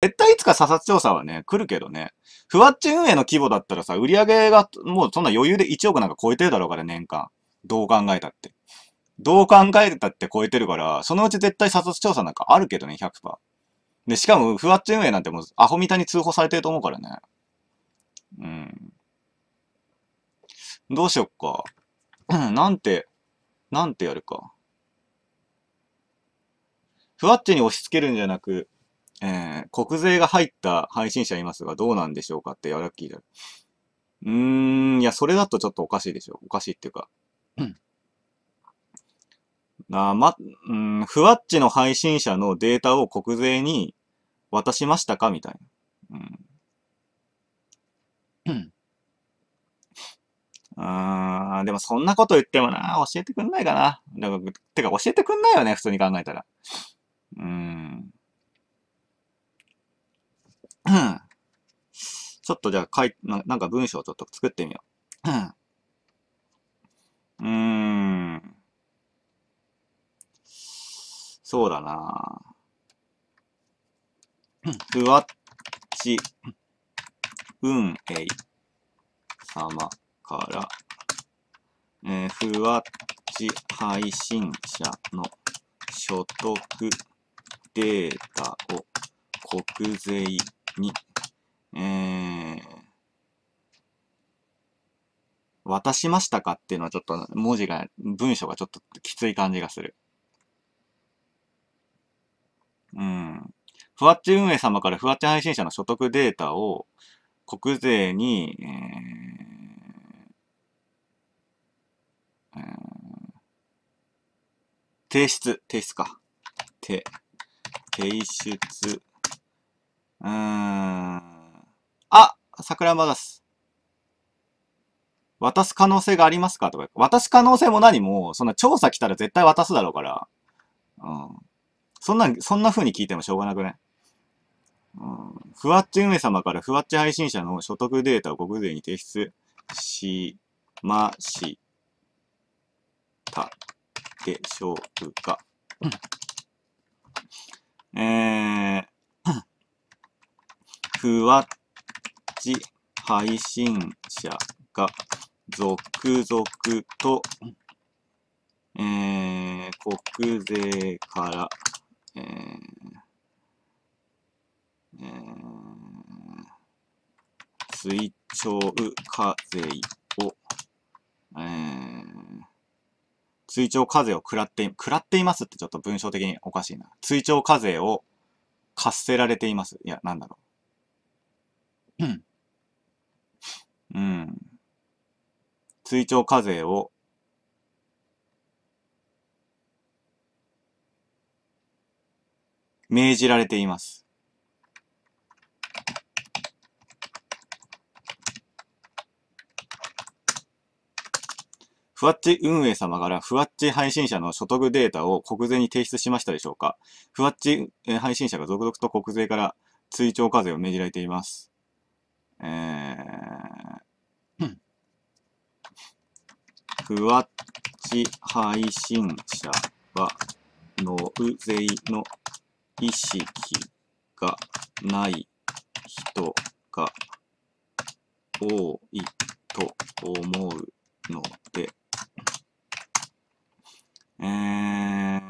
絶対いつか査察調査はね、来るけどね。ふわっち運営の規模だったらさ、売り上げがもうそんな余裕で1億なんか超えてるだろうから、年間。どう考えたって。どう考えたって超えてるから、そのうち絶対査察調査なんかあるけどね、100%。で、しかも、ふわっち運営なんてもうアホみたいに通報されてると思うからね。うん。どうしよっか。なんて、なんてやるか。ふわっちに押し付けるんじゃなく、えー、国税が入った配信者いますが、どうなんでしょうかってやらきりだ。うーん、いや、それだとちょっとおかしいでしょ。おかしいっていうか。あま、うん、ふわっちの配信者のデータを国税に渡しましたかみたいな。うん。あー、でもそんなこと言ってもな、教えてくんないかな。だからてか教えてくんないよね、普通に考えたら。うん。ちょっとじゃあ書いな、なんか文章をちょっと作ってみよう。うーん。そうだなふわっち、運営様から、えー、ふわっち配信者の所得データを国税に、えー、渡しましたかっていうのはちょっと文字が、文章がちょっときつい感じがする。うん。ふわっち運営様からふわっち配信者の所得データを国税に、えーうん、提出、提出か。て、提出うーん。あ桜山出す。渡す可能性がありますかとか。渡す可能性も何も、そんな調査来たら絶対渡すだろうから。うん。そんな、そんな風に聞いてもしょうがなくね。うん。ふわっち梅様からふわっち配信者の所得データを国税に提出しましたでしょうか。えー、ふわっち配信者が続々と、えー、国税から、えーえー、追徴課税を、えー、追徴課税を食らって食らっていますってちょっと文章的におかしいな。追徴課税を課せられています。いや、なんだろう。うん。追徴課税を、命じられています。ふわっち運営様からふわっち配信者の所得データを国税に提出しましたでしょうかふわっち配信者が続々と国税から追徴課税を命じられています。えー、ふわっち配信者は、納税の意識がない人が多いと思うので、えー、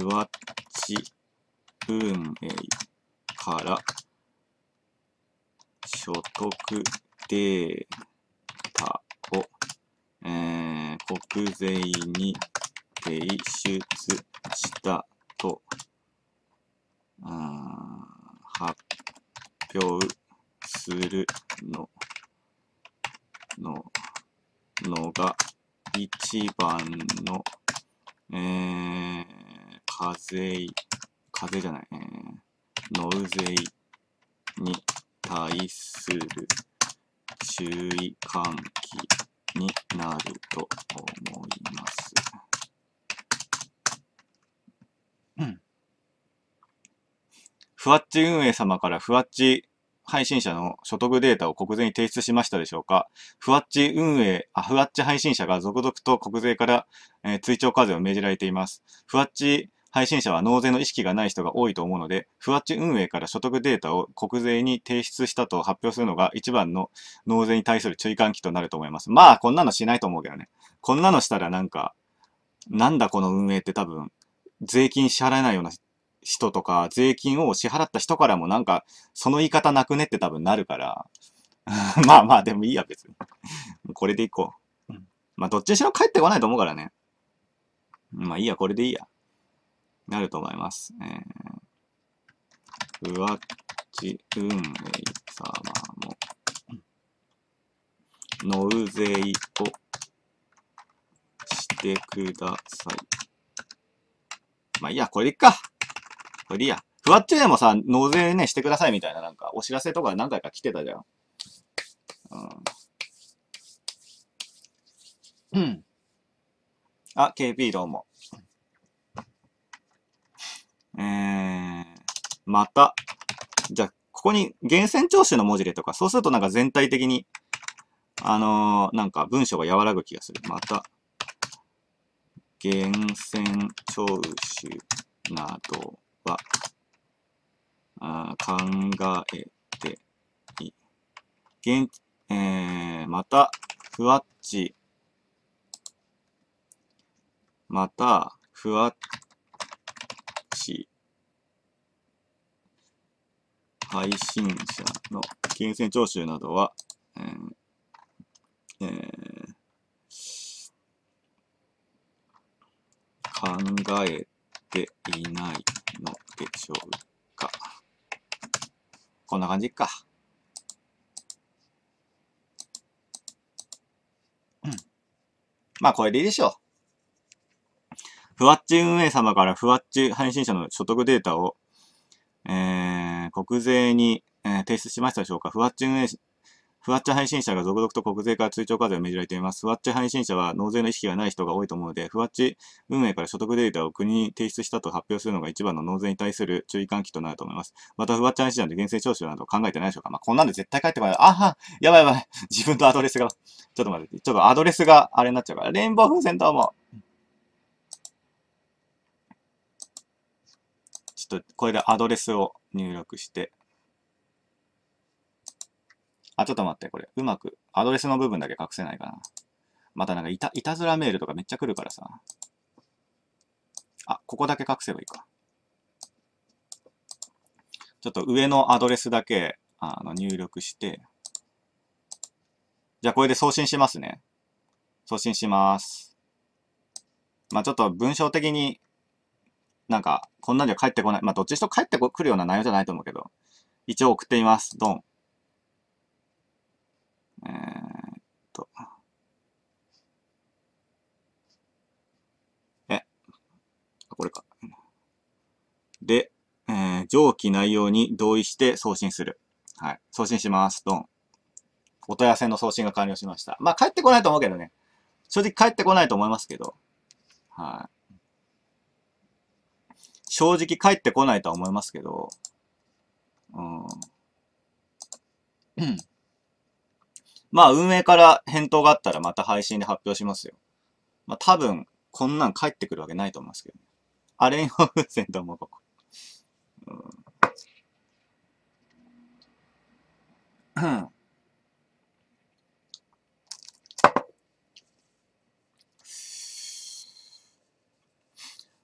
ふわっち運営から所得データを、えー、国税に提出したと、うん、発表するの、の、のが一番の、えー、課税、課税じゃない、えー納税に対する注意喚起になると思います。うん。ふわっち運営様からふわっち配信者の所得データを国税に提出しましたでしょうかふわっち運営、あ、ふわっち配信者が続々と国税から、えー、追徴課税を命じられています。ふわっち配信者は納税の意識がない人が多いと思うので、ふわっち運営から所得データを国税に提出したと発表するのが一番の納税に対する注意喚起となると思います。まあ、こんなのしないと思うけどね。こんなのしたらなんか、なんだこの運営って多分、税金支払えないような人とか、税金を支払った人からもなんか、その言い方なくねって多分なるから、まあまあ、でもいいや、別に。これでいこう。まあ、どっちにしろ帰ってこないと思うからね。まあいいや、これでいいや。なると思います。えー、っち運営様も、ノウゼイをしてください。まあいいや、これでいっか。これでいいや。ふわっちでもさ、納税ね、してくださいみたいななんか、お知らせとか何回か来てたじゃん。うん。あ、KP どうも。えー、また、じゃあ、ここに源泉徴収の文字でとか、そうするとなんか全体的に、あのー、なんか文章が和らぐ気がする。また、源泉徴収などは、あ考えてい。現、えー、また、ふわっち、また、ふわっし、配信者の金銭徴収などは、えーえー、考えていないのでしょうか。こんな感じか。うん、まあ、これでいいでしょう。ふわっち運営様からふわっち配信者の所得データを、えー、国税に、えー、提出しましたでしょうか。ふわっち運営、ふわっち配信者が続々と国税から追徴課税を命じられています。ふわっち配信者は納税の意識がない人が多いと思うので、ふわっち運営から所得データを国に提出したと発表するのが一番の納税に対する注意喚起となると思います。また、ふわっち配信者の厳正徴収など考えてないでしょうか。まあ、こんなんで絶対帰ってこない。あはやばいやばい。自分とアドレスが、ちょっと待って、ちょっとアドレスがあれになっちゃうから。レインボー風船どうも。とこれでアドレスを入力して、あ、ちょっと待って、これ。うまく、アドレスの部分だけ隠せないかな。またなんかいた、いたずらメールとかめっちゃ来るからさ。あ、ここだけ隠せばいいか。ちょっと上のアドレスだけ、あの、入力して、じゃあこれで送信しますね。送信します。まあちょっと文章的になんか、こんなんじゃ帰ってこない。まあ、どっちにしろ帰ってくるような内容じゃないと思うけど、一応送ってみます。ドン。えー、っと。え、これか。で、えー、上記内容に同意して送信する。はい。送信します。ドン。お問い合わせの送信が完了しました。まあ、帰ってこないと思うけどね。正直帰ってこないと思いますけど。はい。正直帰ってこないとは思いますけど、うん。まあ、運営から返答があったらまた配信で発表しますよ。まあ、多分、こんなん帰ってくるわけないと思いますけど、ね。アレンホ風船ともここ。うん。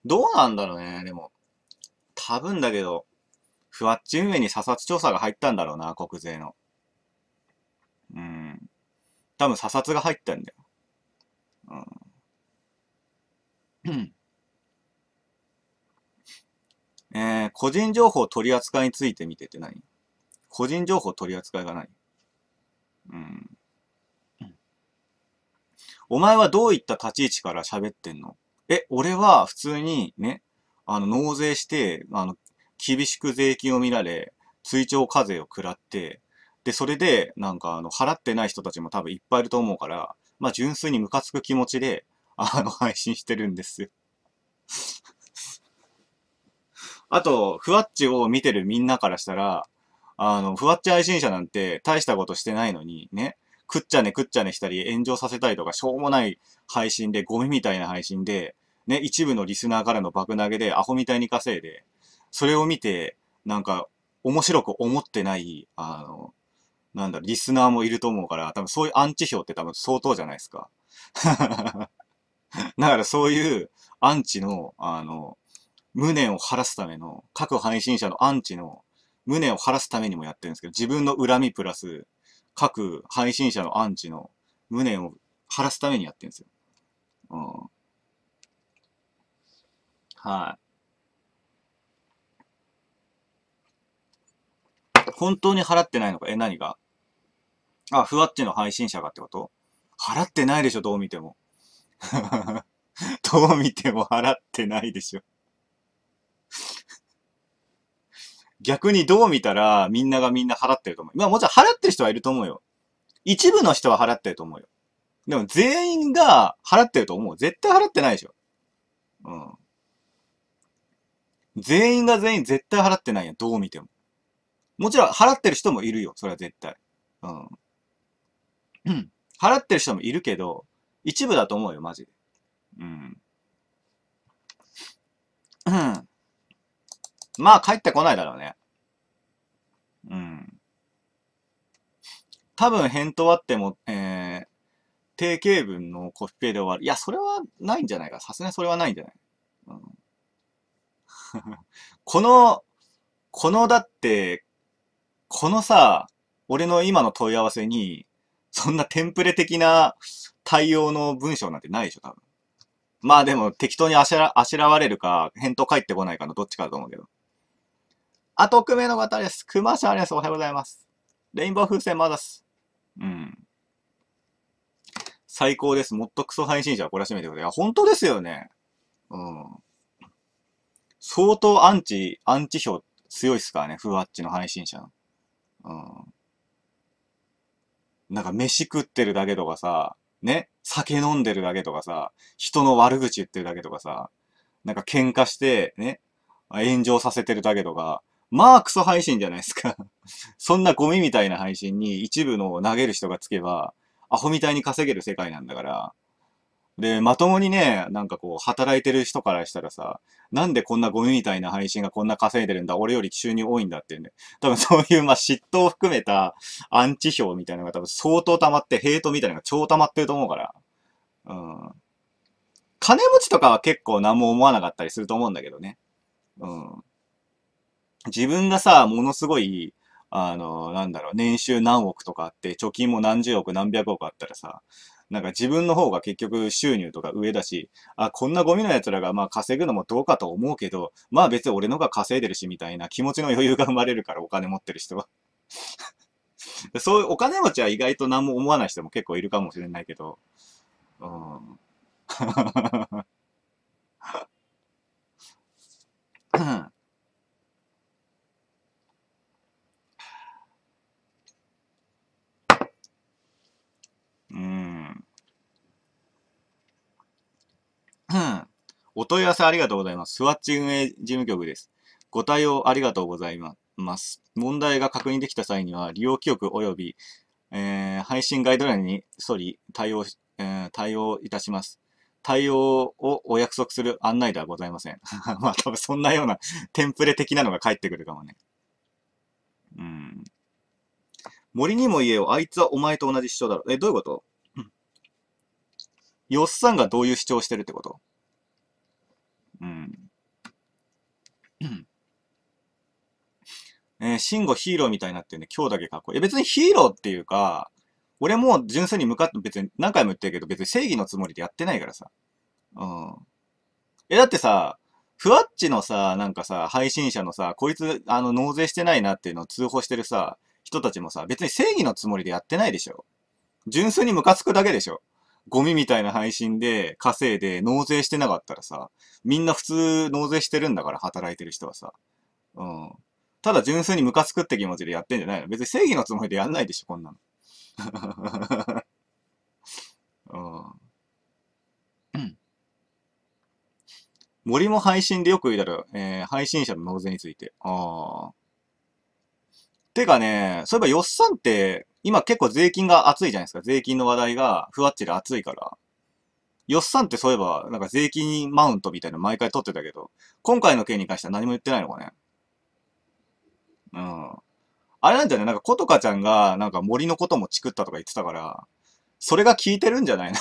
どうなんだろうね、でも。多分だけど、ふわっち運営に査察調査が入ったんだろうな、国税の。うん。多分査察が入ったんだよ。うん。えー、個人情報取り扱いについて見てて何個人情報取り扱いがないうん。お前はどういった立ち位置から喋ってんのえ、俺は普通にね、あの、納税して、あの、厳しく税金を見られ、追徴課税を食らって、で、それで、なんか、あの、払ってない人たちも多分いっぱいいると思うから、まあ、純粋にムカつく気持ちで、あの、配信してるんですよ。あと、ふわっちを見てるみんなからしたら、あの、ふわっち配信者なんて大したことしてないのに、ね、食っちゃね食っちゃねしたり炎上させたりとか、しょうもない配信で、ゴミみたいな配信で、ね、一部のリスナーからの爆投げでアホみたいに稼いで、それを見て、なんか、面白く思ってない、あの、なんだ、リスナーもいると思うから、多分そういうアンチ票って多分相当じゃないですか。だからそういうアンチの、あの、無念を晴らすための、各配信者のアンチの無念を晴らすためにもやってるんですけど、自分の恨みプラス、各配信者のアンチの無念を晴らすためにやってるんですよ。うん。はい。本当に払ってないのかえ、何があ、ふわっちの配信者がってこと払ってないでしょ、どう見ても。どう見ても払ってないでしょ。逆にどう見たら、みんながみんな払ってると思う。まあもちろん払ってる人はいると思うよ。一部の人は払ってると思うよ。でも全員が払ってると思う。絶対払ってないでしょ。うん。全員が全員絶対払ってないやん。どう見ても。もちろん払ってる人もいるよ。それは絶対。うん。うん。払ってる人もいるけど、一部だと思うよ、マジで。うん。うん。まあ、帰ってこないだろうね。うん。多分、返答あっても、えー、定型文のコピペで終わる。いや、それはないんじゃないか。さすがにそれはないんじゃない、うん この、このだって、このさ、俺の今の問い合わせに、そんなテンプレ的な対応の文章なんてないでしょ、多分。まあでも適当にあしら、あしらわれるか、返答返ってこないかのどっちかだと思うけど。あと、くめの方です。くましゃです。おはようございます。レインボー風船まだす。うん。最高です。もっとクソ配信者は懲らしめてくだい。いや、本当ですよね。うん。相当アンチ、アンチ票強いっすからね、フワッチの配信者の。うん。なんか飯食ってるだけとかさ、ね、酒飲んでるだけとかさ、人の悪口言ってるだけとかさ、なんか喧嘩して、ね、炎上させてるだけとか、まあクソ配信じゃないですか そんなゴミみたいな配信に一部の投げる人がつけば、アホみたいに稼げる世界なんだから、で、まともにね、なんかこう、働いてる人からしたらさ、なんでこんなゴミみたいな配信がこんな稼いでるんだ、俺より収入多いんだっていうね。多分 そういう、まあ、嫉妬を含めたアンチ票みたいなのが多分相当溜まって、ヘイトみたいなのが超溜まってると思うから。うん。金持ちとかは結構何も思わなかったりすると思うんだけどね。うん。自分がさ、ものすごい、あの、なんだろう、年収何億とかあって、貯金も何十億何百億あったらさ、なんか自分の方が結局収入とか上だし、あ、こんなゴミの奴らがまあ稼ぐのもどうかと思うけど、まあ別に俺のが稼いでるしみたいな気持ちの余裕が生まれるからお金持ってる人は。そういうお金持ちは意外と何も思わない人も結構いるかもしれないけど、うん。お問い合わせありがとうございます。スワッチ運営事務局です。ご対応ありがとうございます。問題が確認できた際には、利用記録及び、えー、配信ガイドラインに沿り対応、えー、対応いたします。対応をお約束する案内ではございません。まあ多分そんなようなテンプレ的なのが返ってくるかもね。うん。森にも言えよ。あいつはお前と同じ主張だろ。え、どういうことよっさんがどういう主張してるってことうん。えー、シンゴヒーローみたいになってるね。今日だけかっこいい。え、別にヒーローっていうか、俺も純粋に向かって、別に何回も言ってるけど、別に正義のつもりでやってないからさ。うん。え、だってさ、ふわっちのさ、なんかさ、配信者のさ、こいつ、あの、納税してないなっていうのを通報してるさ、人たちもさ、別に正義のつもりでやってないでしょ。純粋にムカつくだけでしょ。ゴミみたいな配信で稼いで納税してなかったらさ、みんな普通納税してるんだから働いてる人はさ。うん。ただ純粋にムカつくって気持ちでやってんじゃないの別に正義のつもりでやんないでしょ、こんなの。うん。森も配信でよく言うだろう、えー、配信者の納税について。ああ。てかね、そういえば、よっさんって、今結構税金が熱いじゃないですか。税金の話題が、ふわっちで熱いから。よっさんってそういえば、なんか税金マウントみたいなの毎回取ってたけど、今回の件に関しては何も言ってないのかね。うん。あれなんじゃないなんか、ことかちゃんが、なんか森のこともチクったとか言ってたから、それが効いてるんじゃないの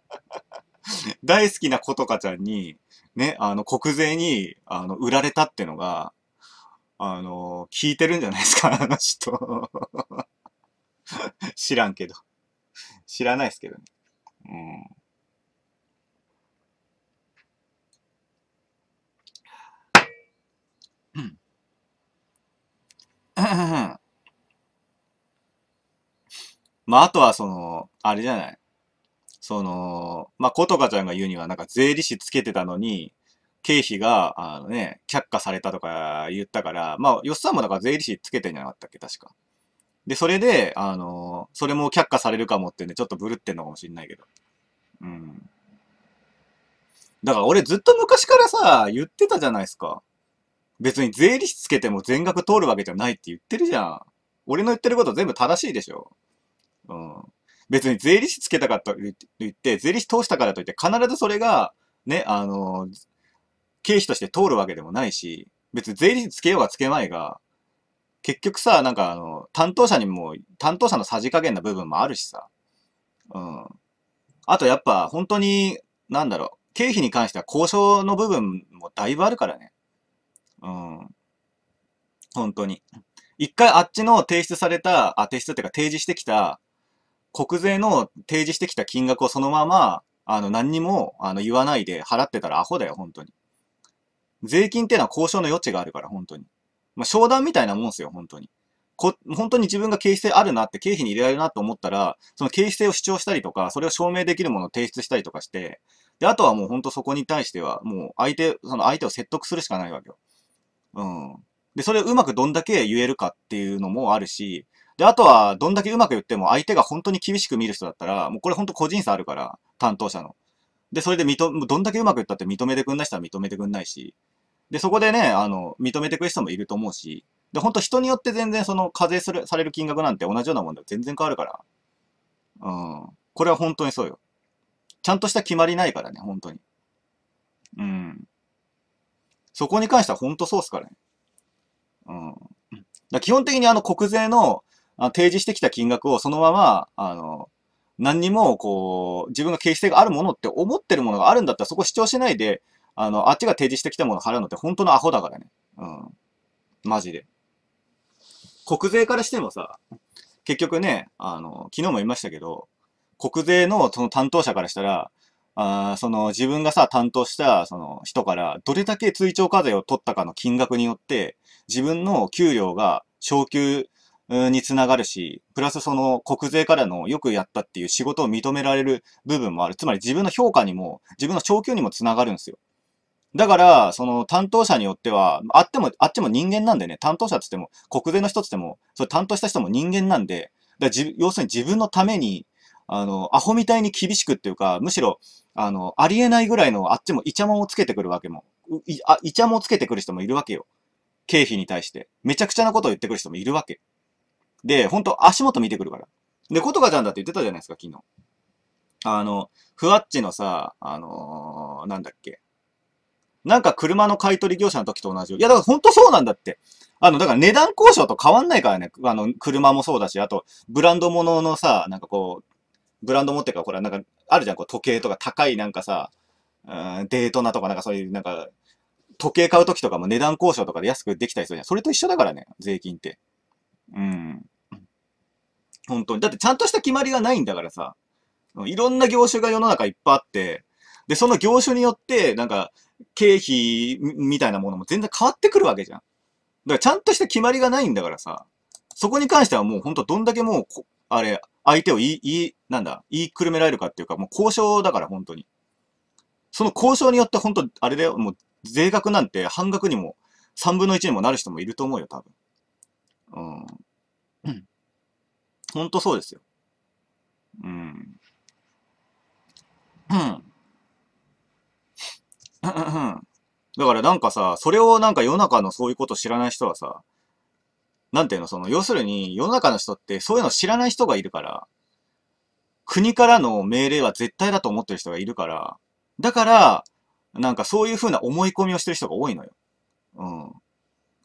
大好きなことかちゃんに、ね、あの、国税に、あの、売られたってのが、あの、聞いてるんじゃないですか、あの人。知らんけど。知らないですけどね。うん。まあ、あとはその、あれじゃない。その、まあ、ことかちゃんが言うには、なんか税理士つけてたのに、経費が、あのね、却下されたとか言ったから、まあ、よっさんもだから税理士つけてんじゃなかったっけ、確か。で、それで、あのそれも却下されるかもってね、ちょっとブルってんのかもしんないけど。うん。だから俺ずっと昔からさ、言ってたじゃないですか。別に税理士つけても全額通るわけじゃないって言ってるじゃん。俺の言ってること全部正しいでしょ。うん。別に税理士つけたかと言って、税理士通したからといって必ずそれが、ね、あの経費として通るわけでもないし、別に税理士つけようがつけまいが、結局さ、なんかあの、担当者にも、担当者のさじ加減な部分もあるしさ。うん。あとやっぱ、本当に、なんだろう、経費に関しては交渉の部分もだいぶあるからね。うん。本当に。一回あっちの提出された、あ、提出っていうか提示してきた、国税の提示してきた金額をそのまま、あの、何にも、あの、言わないで払ってたらアホだよ、本当に。税金っていうのは交渉の余地があるから、本当に。まあ、商談みたいなもんですよ、本当に。こ、本当に自分が経費性あるなって、経費に入れられるなと思ったら、その経費性を主張したりとか、それを証明できるものを提出したりとかして、で、あとはもう本当そこに対しては、もう相手、その相手を説得するしかないわけよ。うん。で、それをうまくどんだけ言えるかっていうのもあるし、で、あとは、どんだけうまく言っても相手が本当に厳しく見る人だったら、もうこれ本当個人差あるから、担当者の。で、それで認、どんだけうまく言ったって認めてくんない人は認めてくんないし、で、そこでね、あの、認めてくる人もいると思うし、で、ほんと人によって全然その課税する、される金額なんて同じようなもんだ全然変わるから。うん。これは本当にそうよ。ちゃんとした決まりないからね、本当に。うん。そこに関しては本当そうっすからね。うん。だ基本的にあの国税の提示してきた金額をそのまま、あの、何にもこう、自分が形勢性があるものって思ってるものがあるんだったらそこ主張しないで、あの、あっちが提示してきたもの払うのって本当のアホだからね。うん。マジで。国税からしてもさ、結局ね、あの、昨日も言いましたけど、国税のその担当者からしたら、あその自分がさ、担当したその人からどれだけ追徴課税を取ったかの金額によって自分の給料が昇給につながるし、プラスその国税からのよくやったっていう仕事を認められる部分もある。つまり自分の評価にも、自分の昇給にもつながるんですよ。だから、その担当者によっては、あっても、あっちも人間なんでね、担当者つっても、国税の人つっても、それ担当した人も人間なんで、だ要するに自分のために、あの、アホみたいに厳しくっていうか、むしろ、あの、ありえないぐらいのあっちもイチャモンをつけてくるわけも、いあイチャモンをつけてくる人もいるわけよ。経費に対して。めちゃくちゃなことを言ってくる人もいるわけ。で、ほんと足元見てくるから。で、ことかちゃんだって言ってたじゃないですか、昨日。あの、ふわっちのさ、あのー、なんだっけ。なんか車の買取業者の時と同じ。いや、だからほんとそうなんだって。あの、だから値段交渉と変わんないからね。あの、車もそうだし、あと、ブランド物のさ、なんかこう、ブランド持ってるから、これなんか、あるじゃん、こう時計とか高いなんかさ、うん、デートなとかなんかそういう、なんか、時計買う時とかも値段交渉とかで安くできたりするじゃん。それと一緒だからね、税金って。うん。本当に。だってちゃんとした決まりがないんだからさ、いろんな業種が世の中いっぱいあって、で、その業種によって、なんか、経費みたいなものも全然変わってくるわけじゃん。だからちゃんとした決まりがないんだからさ、そこに関してはもうほんとどんだけもう、あれ、相手を言い、言い、なんだ、言いくるめられるかっていうか、もう交渉だから本当に。その交渉によって本当、あれだよ、もう税額なんて半額にも、三分の一にもなる人もいると思うよ、多分。うん。ほんとそうですよ。うん。うん。だからなんかさ、それをなんか世の中のそういうこと知らない人はさ、なんていうの、その、要するに世の中の人ってそういうの知らない人がいるから、国からの命令は絶対だと思ってる人がいるから、だから、なんかそういう風な思い込みをしてる人が多いのよ。うん。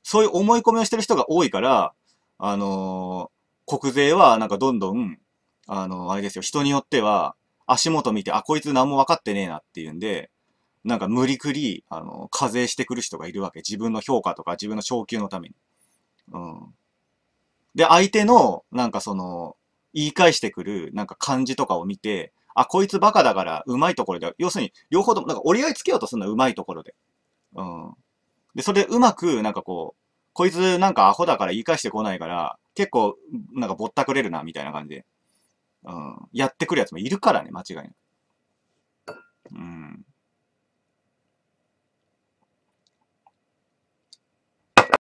そういう思い込みをしてる人が多いから、あのー、国税はなんかどんどん、あのー、あれですよ、人によっては、足元見て、あ、こいつ何も分かってねえなっていうんで、なんか無理くり、あの、課税してくる人がいるわけ。自分の評価とか自分の昇給のために。うん。で、相手の、なんかその、言い返してくる、なんか感じとかを見て、あ、こいつバカだから、うまいところで、要するに、両方とも、なんか折り合いつけようとするの、うまいところで。うん。で、それでうまく、なんかこう、こいつなんかアホだから言い返してこないから、結構、なんかぼったくれるな、みたいな感じで。うん。やってくるやつもいるからね、間違いなく。うん。